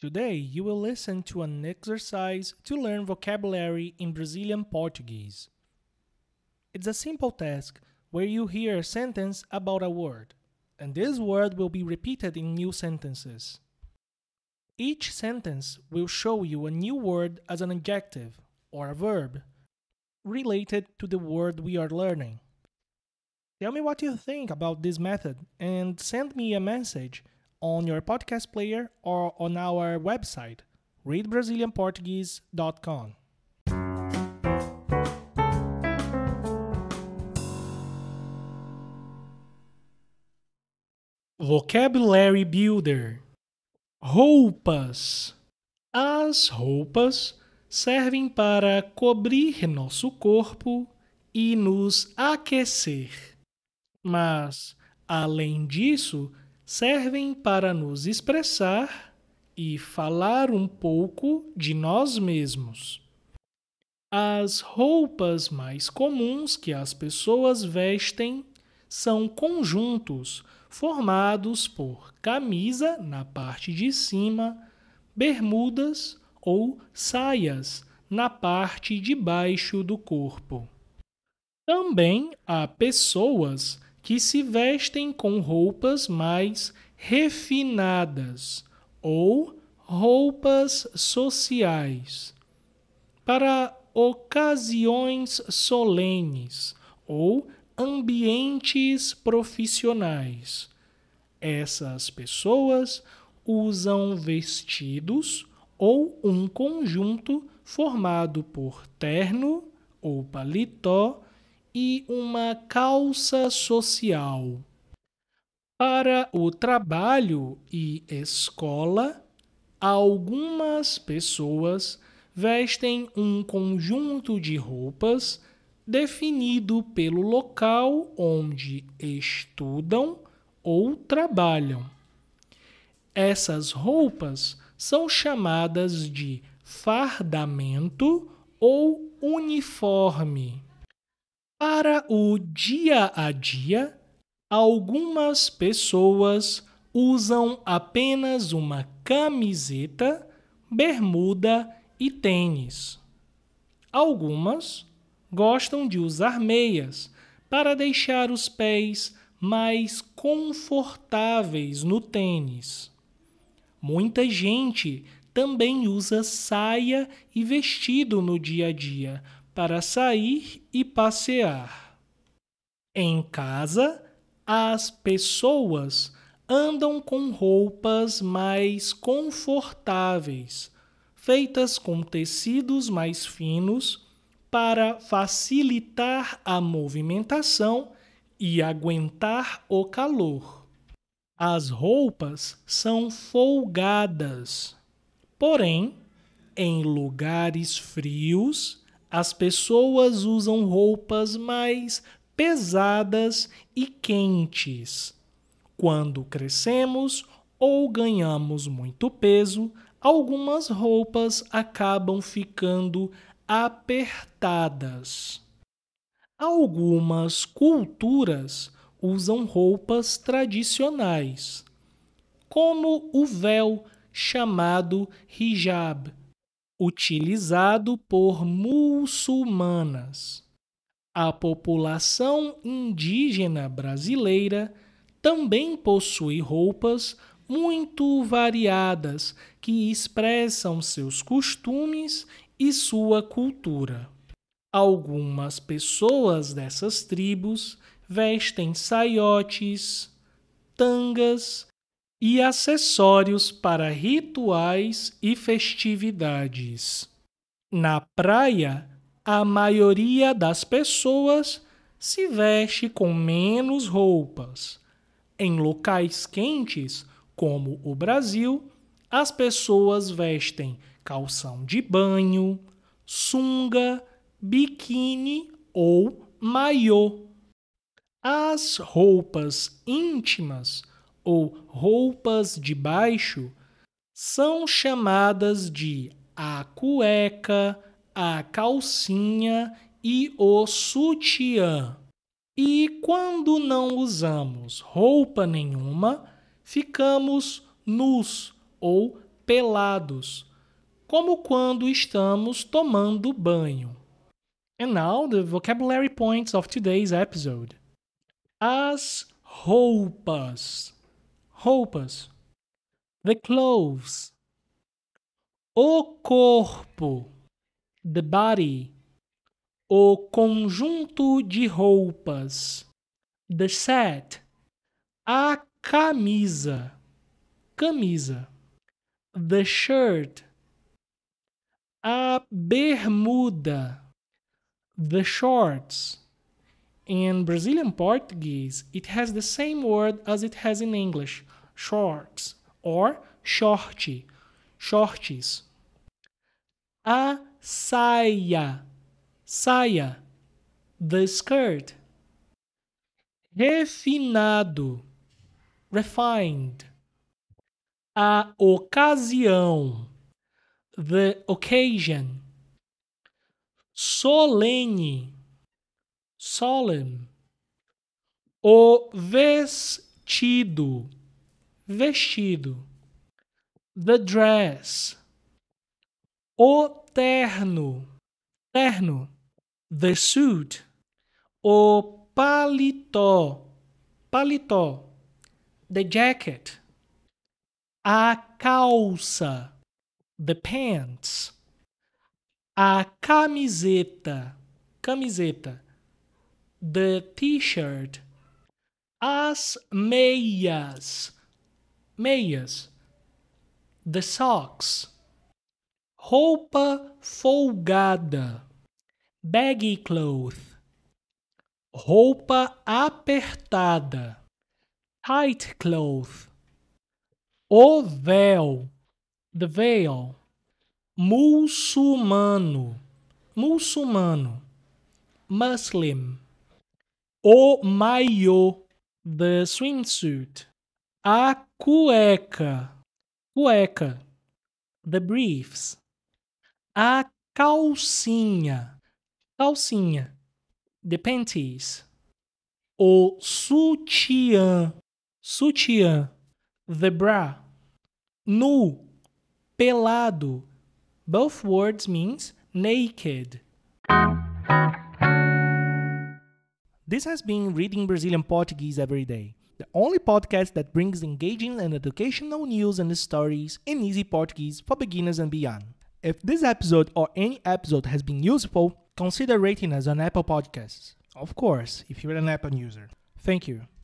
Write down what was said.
Today you will listen to an exercise to learn vocabulary in Brazilian Portuguese. It's a simple task where you hear a sentence about a word, and this word will be repeated in new sentences. Each sentence will show you a new word as an adjective or a verb related to the word we are learning. Tell me what you think about this method and send me a message on your podcast player or on our website, readbrazilianportuguese.com. Vocabulary Builder Roupas As roupas servem para cobrir nosso corpo e nos aquecer. Mas, além disso, servem para nos expressar e falar um pouco de nós mesmos. As roupas mais comuns que as pessoas vestem são conjuntos formados por camisa na parte de cima, bermudas ou saias na parte de baixo do corpo. Também há pessoas que se vestem com roupas mais refinadas ou roupas sociais para ocasiões solenes ou ambientes profissionais. Essas pessoas usam vestidos ou um conjunto formado por terno ou paletó e uma calça social. Para o trabalho e escola, algumas pessoas vestem um conjunto de roupas definido pelo local onde estudam ou trabalham. Essas roupas são chamadas de fardamento ou uniforme. Para o dia a dia, algumas pessoas usam apenas uma camiseta, bermuda e tênis. Algumas gostam de usar meias para deixar os pés mais confortáveis no tênis. Muita gente também usa saia e vestido no dia a dia para sair e passear. Em casa, as pessoas andam com roupas mais confortáveis, feitas com tecidos mais finos para facilitar a movimentação e aguentar o calor. As roupas são folgadas, porém, em lugares frios as pessoas usam roupas mais pesadas e quentes. Quando crescemos ou ganhamos muito peso, algumas roupas acabam ficando apertadas. Algumas culturas usam roupas tradicionais, como o véu chamado hijab utilizado por muçulmanas. A população indígena brasileira também possui roupas muito variadas que expressam seus costumes e sua cultura. Algumas pessoas dessas tribos vestem saiotes, tangas e acessórios para rituais e festividades. Na praia, a maioria das pessoas se veste com menos roupas. Em locais quentes, como o Brasil, as pessoas vestem calção de banho, sunga, biquíni ou maiô. As roupas íntimas ou roupas de baixo são chamadas de a cueca, a calcinha e o sutiã. E quando não usamos roupa nenhuma, ficamos nus ou pelados, como quando estamos tomando banho. And now the vocabulary points of today's episode. As roupas roupas. The clothes. O corpo. The body. O conjunto de roupas. The set. A camisa. Camisa. The shirt. A bermuda. The shorts. In Brazilian Portuguese, it has the same word as it has in English, shorts or short, shorts. A saia, saia, the skirt. Refinado, refined. A ocasião, the occasion. Solene solemn. O vestido, vestido. The dress. O terno, terno. The suit. O paletó, paletó. The jacket. A calça, the pants. A camiseta, camiseta. The t-shirt. As meias. Meias. The socks. Roupa folgada. Baggy cloth. Roupa apertada. Tight cloth. O véu. The veil. Muçulmano. Muçulmano. Muslim o maiô the swimsuit. A cueca. Cueca. The briefs. A calcinha. Calcinha. The panties. O sutiã. Sutiã. The bra. Nu. Pelado. Both words means naked. This has been Reading Brazilian Portuguese Every Day, the only podcast that brings engaging and educational news and stories in easy Portuguese for beginners and beyond. If this episode or any episode has been useful, consider rating us on Apple Podcasts. Of course, if you're an Apple user. Thank you.